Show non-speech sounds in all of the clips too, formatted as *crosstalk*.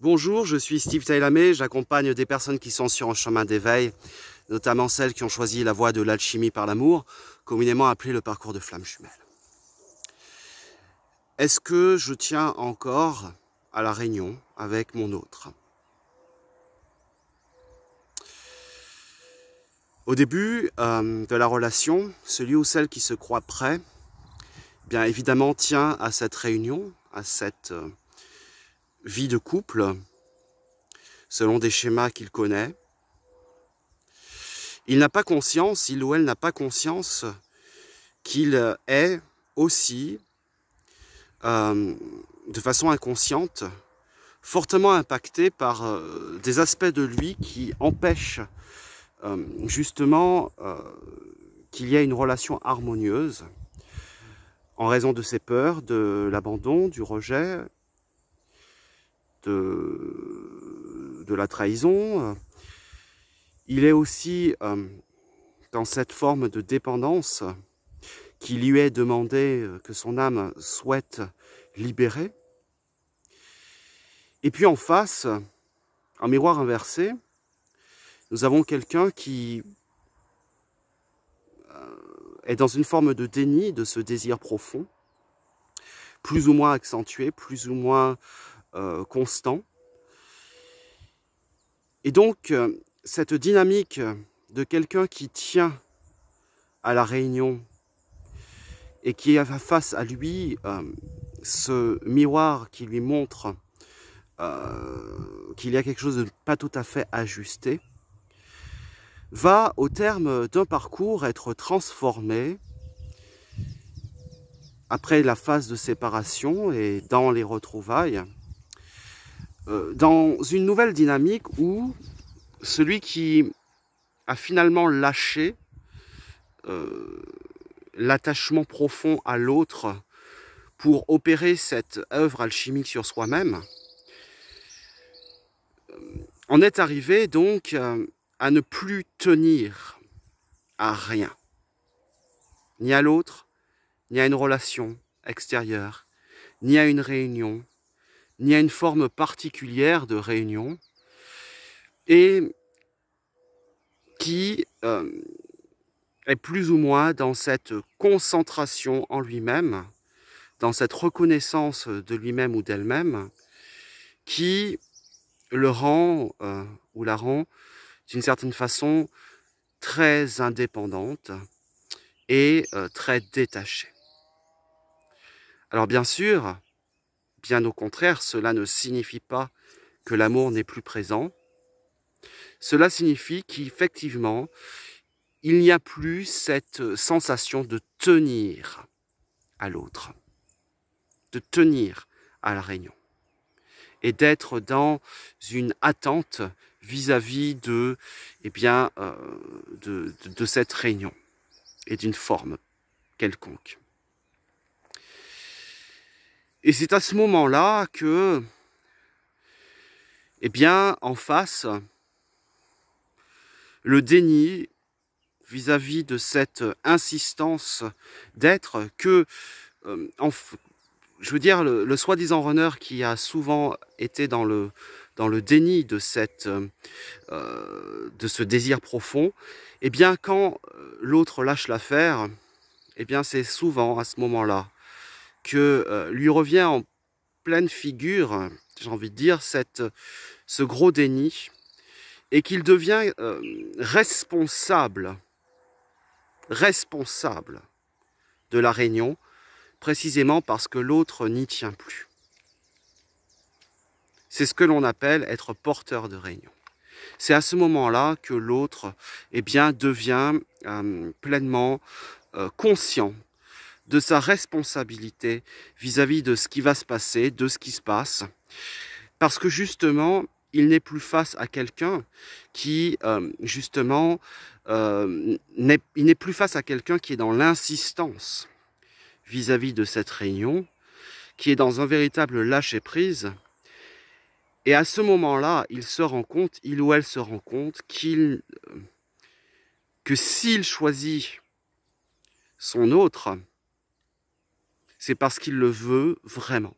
Bonjour, je suis Steve Tailamé, j'accompagne des personnes qui sont sur un chemin d'éveil, notamment celles qui ont choisi la voie de l'alchimie par l'amour, communément appelée le parcours de flamme jumelle. Est-ce que je tiens encore à la réunion avec mon autre Au début euh, de la relation, celui ou celle qui se croit prêt, bien évidemment tient à cette réunion, à cette... Euh, vie de couple selon des schémas qu'il connaît. Il n'a pas conscience, il ou elle n'a pas conscience qu'il est aussi, euh, de façon inconsciente, fortement impacté par euh, des aspects de lui qui empêchent euh, justement qu'il y ait une relation harmonieuse en raison de ses peurs, de l'abandon, du rejet, de, la trahison. Il est aussi euh, dans cette forme de dépendance qui lui est demandée, euh, que son âme souhaite libérer. Et puis en face, en miroir inversé, nous avons quelqu'un qui euh, est dans une forme de déni de ce désir profond, plus ou moins accentué, plus ou moins euh, constant. Et donc, euh, cette dynamique de quelqu'un qui tient à la réunion et qui a face à lui euh, ce miroir qui lui montre qu'il y a quelque chose de pas tout à fait ajusté, va au terme d'un parcours être transformé après la phase de séparation et dans les retrouvailles euh, dans une nouvelle dynamique où celui qui a finalement lâché euh, l'attachement profond à l'autre pour opérer cette œuvre alchimique sur soi-même, euh, en est arrivé donc à ne plus tenir à rien, ni à l'autre, ni à une relation extérieure, ni à une réunion, y a une forme particulière de réunion, et qui euh, est plus ou moins dans cette concentration en lui-même, dans cette reconnaissance de lui-même ou d'elle-même, qui le rend euh, ou la rend d'une certaine façon très indépendante et euh, très détachée. Alors bien sûr, Bien au contraire, cela ne signifie pas que l'amour n'est plus présent. Cela signifie qu'effectivement, il n'y a plus cette sensation de tenir à l'autre, de tenir à la réunion et d'être dans une attente vis-à-vis de, et eh bien, euh, de cette réunion et d'une forme quelconque. Et c'est à ce moment-là que, eh bien, en face, le déni vis-à-vis de cette insistance d'être que, euh, je veux dire, le, soi-disant runner qui a souvent été dans le, dans le déni de, cette, euh, de ce désir profond, eh bien, quand euh, l'autre lâche l'affaire, eh bien, c'est souvent à ce moment-là que euh, lui revient en pleine figure, j'ai envie de dire, cette, ce gros déni, et qu'il devient euh, responsable, responsable de la réunion, précisément parce que l'autre n'y tient plus. C'est ce que l'on appelle être porteur de réunion. C'est à ce moment-là que l'autre eh devient euh, pleinement conscient de sa responsabilité vis-à-vis de ce qui va se passer, de ce qui se passe. Parce que justement, il n'est plus face à quelqu'un qui, euh, justement, euh, il n'est plus face à quelqu'un qui est dans l'insistance vis-à-vis de cette réunion, qui est dans un véritable lâcher-prise. Et à ce moment-là, il se rend compte, il ou elle se rend compte qu'il euh, que s'il choisit son autre, c'est parce qu'il le veut vraiment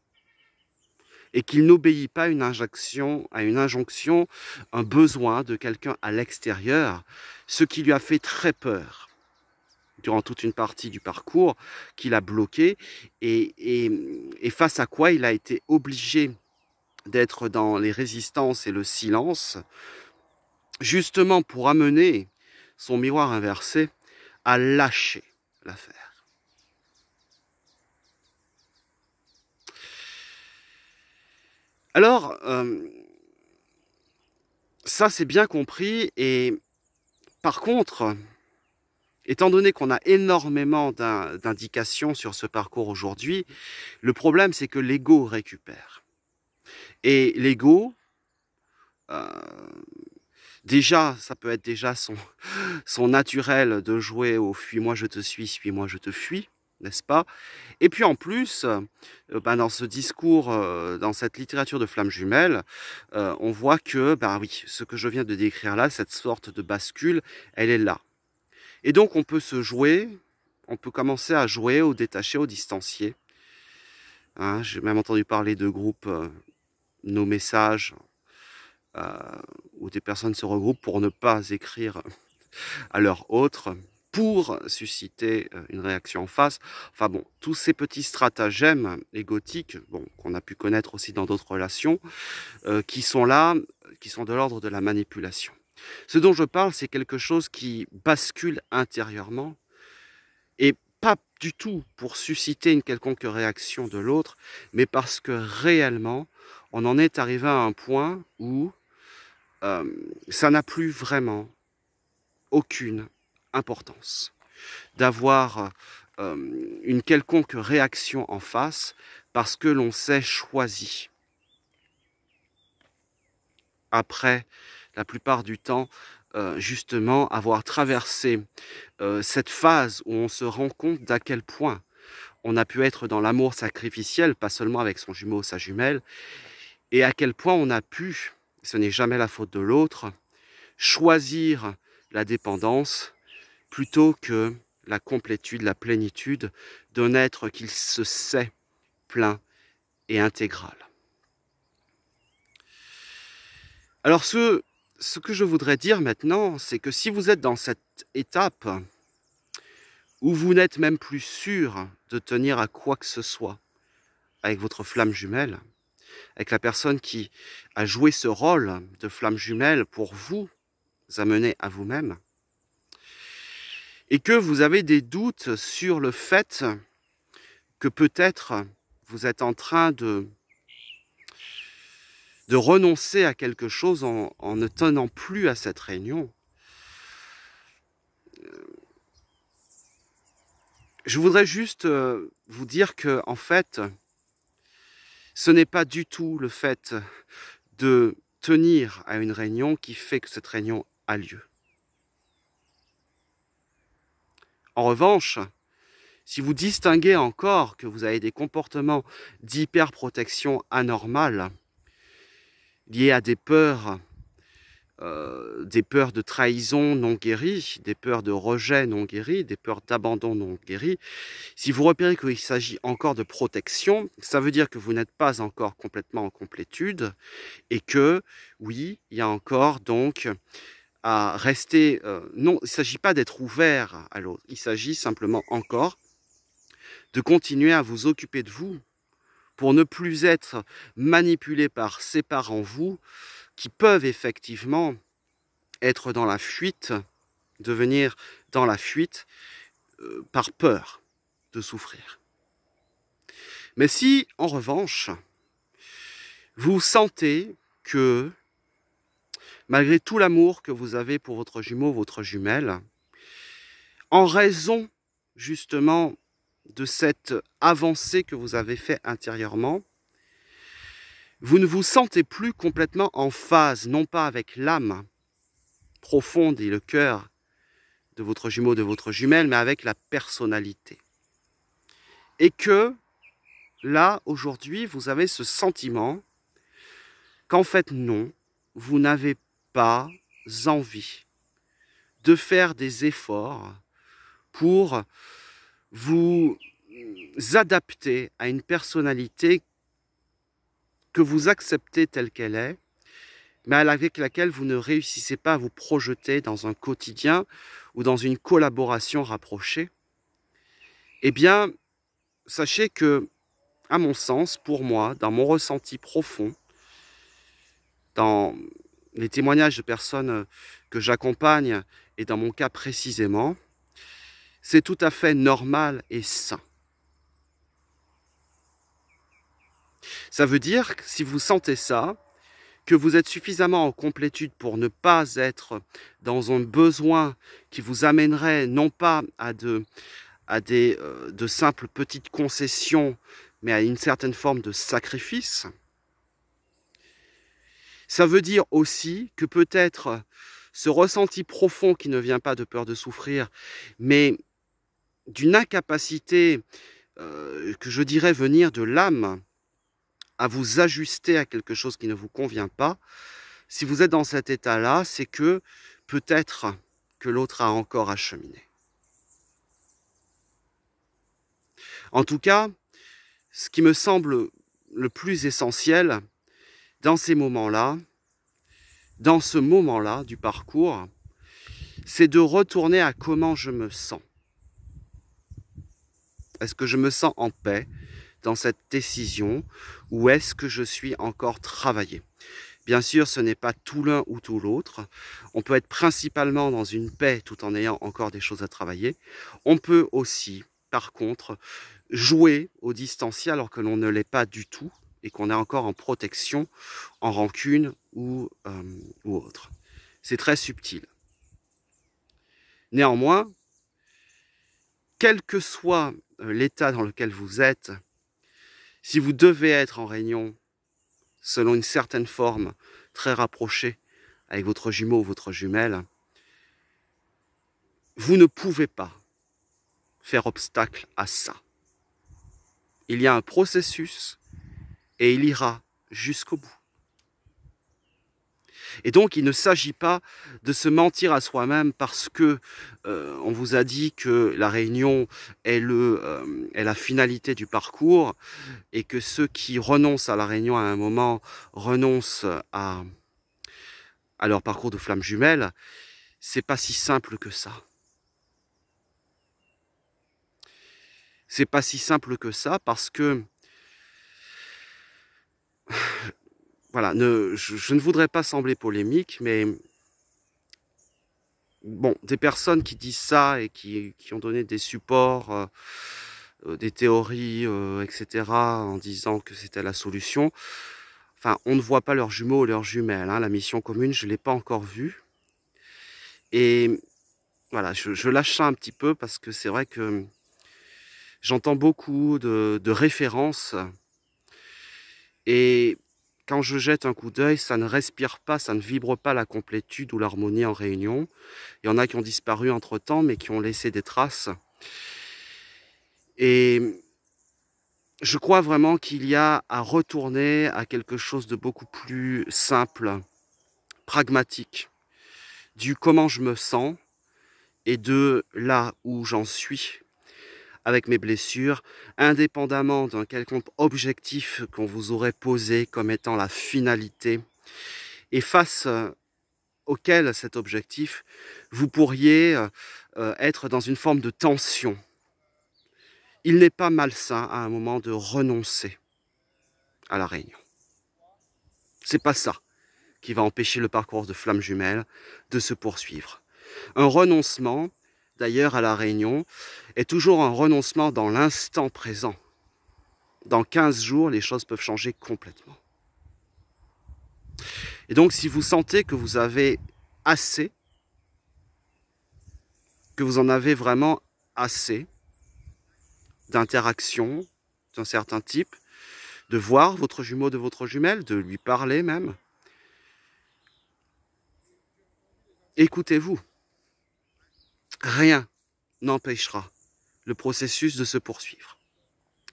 et qu'il n'obéit pas à une injonction, à une injonction, un besoin de quelqu'un à l'extérieur, ce qui lui a fait très peur durant toute une partie du parcours qu'il a bloqué et, et, et face à quoi il a été obligé d'être dans les résistances et le silence, justement pour amener son miroir inversé à lâcher l'affaire. Alors, euh, ça c'est bien compris et par contre, étant donné qu'on a énormément d'indications sur ce parcours aujourd'hui, le problème c'est que l'ego récupère. Et l'ego, euh, déjà, ça peut être déjà son, *laughs* son naturel de jouer au fuis-moi je te suis, suis-moi je te fuis n'est-ce pas Et puis en plus, euh, bah, dans ce discours, euh, dans cette littérature de flammes jumelles, euh, on voit que, bah oui, ce que je viens de décrire là, cette sorte de bascule, elle est là. Et donc on peut se jouer, on peut commencer à jouer au détaché, au distancié. Hein, j'ai même entendu parler de groupes nos messages, où des personnes se regroupent pour ne pas écrire à leur autre, pour susciter euh, une réaction en face. Enfin bon, tous ces petits stratagèmes égotiques, bon, qu'on a pu connaître aussi dans d'autres relations, euh, qui sont là, qui sont de l'ordre de la manipulation. Ce dont je parle, c'est quelque chose qui bascule intérieurement et pas du tout pour susciter une quelconque réaction de l'autre, mais parce que réellement, on en est arrivé à un point où euh, ça n'a plus vraiment aucune importance, d'avoir euh, une quelconque réaction en face parce que l'on s'est choisi. Après, la plupart du temps, euh, justement, avoir traversé euh, cette phase où on se rend compte d'à quel point on a pu être dans l'amour sacrificiel, pas seulement avec son jumeau sa jumelle, et à quel point on a pu, ce n'est jamais la faute de l'autre, choisir la dépendance plutôt que la complétude, la plénitude d'un être qu'il se sait plein et intégral. Alors ce, ce que je voudrais dire maintenant, c'est que si vous êtes dans cette étape où vous n'êtes même plus sûr de tenir à quoi que ce soit avec votre flamme jumelle, avec la personne qui a joué ce rôle de flamme jumelle pour vous amener à vous-même, et que vous avez des doutes sur le fait que peut-être vous êtes en train de, de renoncer à quelque chose en, en ne tenant plus à cette réunion, je voudrais juste euh, vous dire que, en fait, ce n'est pas du tout le fait de tenir à une réunion qui fait que cette réunion a lieu. En revanche, si vous distinguez encore que vous avez des comportements d'hyperprotection anormale, liés à des peurs, euh, des peurs de trahison non guéries, des peurs de rejet non guéries, des peurs d'abandon non guéries, si vous repérez qu'il s'agit encore de protection, ça veut dire que vous n'êtes pas encore complètement en complétude et que, oui, il y a encore donc à rester... Euh, non, il ne s'agit pas d'être ouvert à l'autre. Il s'agit simplement encore de continuer à vous occuper de vous pour ne plus être manipulé par ces parents vous qui peuvent effectivement être dans la fuite, devenir dans la fuite euh, par peur de souffrir. Mais si, en revanche, vous sentez que malgré tout l'amour que vous avez pour votre jumeau, votre jumelle, en raison justement de cette avancée que vous avez fait intérieurement, vous ne vous sentez plus complètement en phase, non pas avec l'âme profonde et le cœur de votre jumeau, de votre jumelle, mais avec la personnalité. Et que là, aujourd'hui, vous avez ce sentiment qu'en fait, non, vous n'avez pas envie de faire des efforts pour vous adapter à une personnalité que vous acceptez telle qu'elle est, mais avec laquelle vous ne réussissez pas à vous projeter dans un quotidien ou dans une collaboration rapprochée, eh bien, sachez que, à mon sens, pour moi, dans mon ressenti profond, dans les témoignages de personnes euh, que j'accompagne, et dans mon cas précisément, c'est tout à fait normal et sain. Ça veut dire, que si vous sentez ça, que vous êtes suffisamment en complétude pour ne pas être dans un besoin qui vous amènerait non pas à de, euh, de simples petites concessions, mais à une certaine forme de sacrifice, ça veut dire aussi que peut-être euh, ce ressenti profond qui ne vient pas de peur de souffrir, mais d'une incapacité euh, que je dirais venir de l'âme à vous ajuster à quelque chose qui ne vous convient pas, si vous êtes dans cet état-là, c'est que peut-être que l'autre a encore à cheminer. En tout cas, ce qui me semble le plus essentiel, dans ces moments-là, dans ce moment-là du parcours, c'est de retourner à comment je me sens. Est-ce que je me sens en paix dans cette décision ou est-ce que je suis encore travaillé Bien sûr, ce n'est pas tout l'un ou tout l'autre. On peut être principalement dans une paix tout en ayant encore des choses à travailler. On peut aussi, par contre, jouer au distanciel alors que l'on ne l'est pas du tout et qu'on est encore en protection, en rancune euh, ou, autre. C'est très subtil. Néanmoins, quel que soit euh, l'état dans lequel vous êtes, si vous devez être en réunion selon une certaine forme très rapprochée avec votre jumeau ou votre jumelle, vous ne pouvez pas faire obstacle à ça. Il y a un processus et il ira jusqu'au bout. Et donc, il ne s'agit pas de se mentir à soi-même parce que euh, on vous a dit que la réunion est, le, euh, la finalité du parcours et que ceux qui renoncent à la réunion à un moment renoncent à, leur parcours de flamme jumelle. C'est pas si simple que ça. C'est pas si simple que ça parce que voilà, je, ne voudrais pas sembler polémique, mais bon, des personnes qui disent ça et qui, ont donné des supports, euh, euh, des théories, euh, etc., en disant que c'était la solution, enfin, on ne voit pas leurs jumeaux ou leurs jumelles. Hein. La mission commune, je ne l'ai pas encore vue. Et voilà, je, lâche ça un petit peu parce que c'est vrai que j'entends beaucoup de références et quand je jette un coup d'œil, ça ne respire pas, ça ne vibre pas la complétude ou l'harmonie en réunion. Il y en a qui ont disparu entre-temps, mais qui ont laissé des traces. Et je crois vraiment qu'il y a à retourner à quelque chose de beaucoup plus simple, pragmatique, du comment je me sens et de là où j'en suis avec mes blessures, indépendamment d'un quelconque objectif qu'on vous aurait posé comme étant la finalité, et face euh, auquel cet objectif, vous pourriez euh, euh, être dans une forme de tension. Il n'est pas malsain à un moment de renoncer à la réunion. C'est pas ça qui va empêcher le parcours de flamme jumelles de se poursuivre. Un renoncement, d'ailleurs à La Réunion, est toujours un renoncement dans l'instant présent. Dans 15 jours, les choses peuvent changer complètement. Et donc, si vous sentez que vous avez assez, que vous en avez vraiment assez d'interactions d'un certain type, de voir votre jumeau de votre jumelle, de lui parler même, écoutez-vous rien n'empêchera le processus de se poursuivre.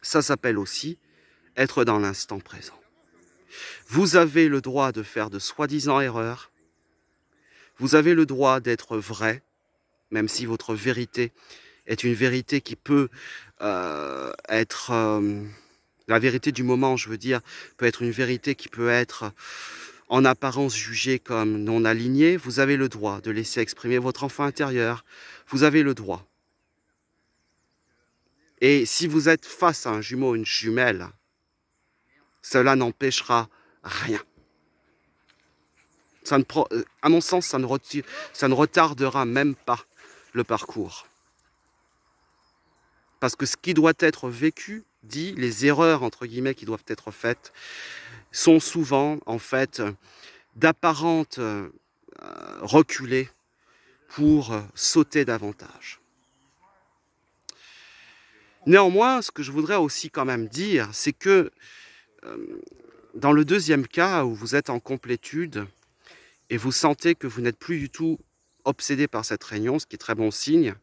Ça s'appelle aussi être dans l'instant présent. Vous avez le droit de faire de soi-disant erreurs. Vous avez le droit d'être vrai, même si votre vérité est une vérité qui peut euh, être... Euh, la vérité du moment, je veux dire, peut être une vérité qui peut être en apparence jugé comme non aligné, vous avez le droit de laisser exprimer votre enfant intérieur. Vous avez le droit. Et si vous êtes face à un jumeau, une jumelle, cela n'empêchera rien. Ça ne euh, à mon sens, ça ne, ça ne retardera même pas le parcours. Parce que ce qui doit être vécu dit les erreurs, entre guillemets, qui doivent être faites, sont souvent en fait d'apparentes euh, reculées pour euh, sauter davantage. Néanmoins, ce que je voudrais aussi quand même dire, c'est que euh, dans le deuxième cas où vous êtes en complétude et vous sentez que vous n'êtes plus du tout obsédé par cette réunion, ce qui est très bon signe,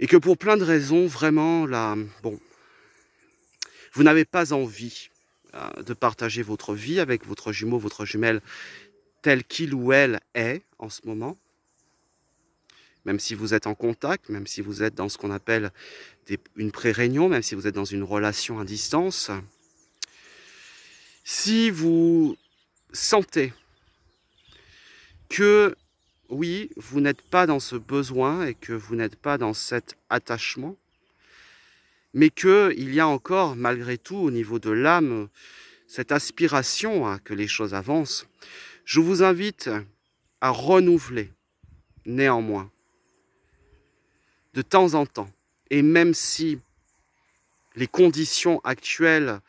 et que pour plein de raisons, vraiment, là, bon, vous n'avez pas envie euh, de partager votre vie avec votre jumeau, votre jumelle, tel qu'il ou elle est en ce moment. Même si vous êtes en contact, même si vous êtes dans ce qu'on appelle une pré-réunion, même si vous êtes dans une relation à distance. Si vous sentez que oui, vous n'êtes pas dans ce besoin et que vous n'êtes pas dans cet attachement, mais il y a encore, malgré tout, au niveau de l'âme, cette aspiration à que les choses avancent, je vous invite à renouveler, néanmoins, de temps en temps, et même si les conditions actuelles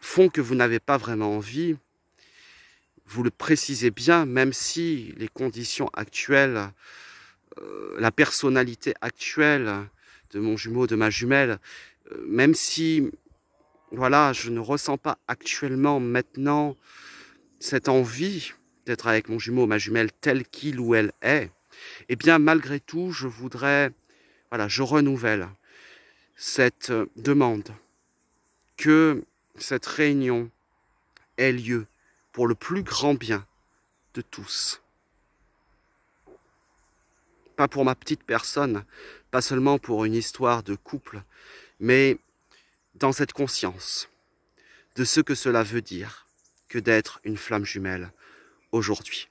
font que vous n'avez pas vraiment envie, vous le précisez bien, même si les conditions actuelles, euh, la personnalité actuelle, de mon jumeau, de ma jumelle, euh, même si, voilà, je ne ressens pas actuellement, maintenant, cette envie d'être avec mon jumeau, ma jumelle, telle qu'il ou elle est, eh bien, malgré tout, je voudrais, voilà, je renouvelle cette euh, demande que cette réunion ait lieu pour le plus grand bien de tous. Pas pour ma petite personne, pas seulement pour une histoire de couple, mais dans cette conscience de ce que cela veut dire que d'être une flamme jumelle aujourd'hui.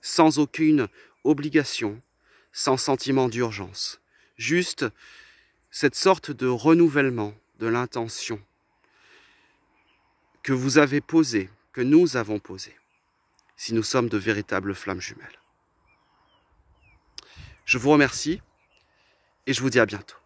Sans aucune obligation, sans sentiment d'urgence, juste cette sorte de renouvellement de l'intention que vous avez posée, que nous avons posée, si nous sommes de véritables flammes jumelles. Je vous remercie et je vous dis à bientôt.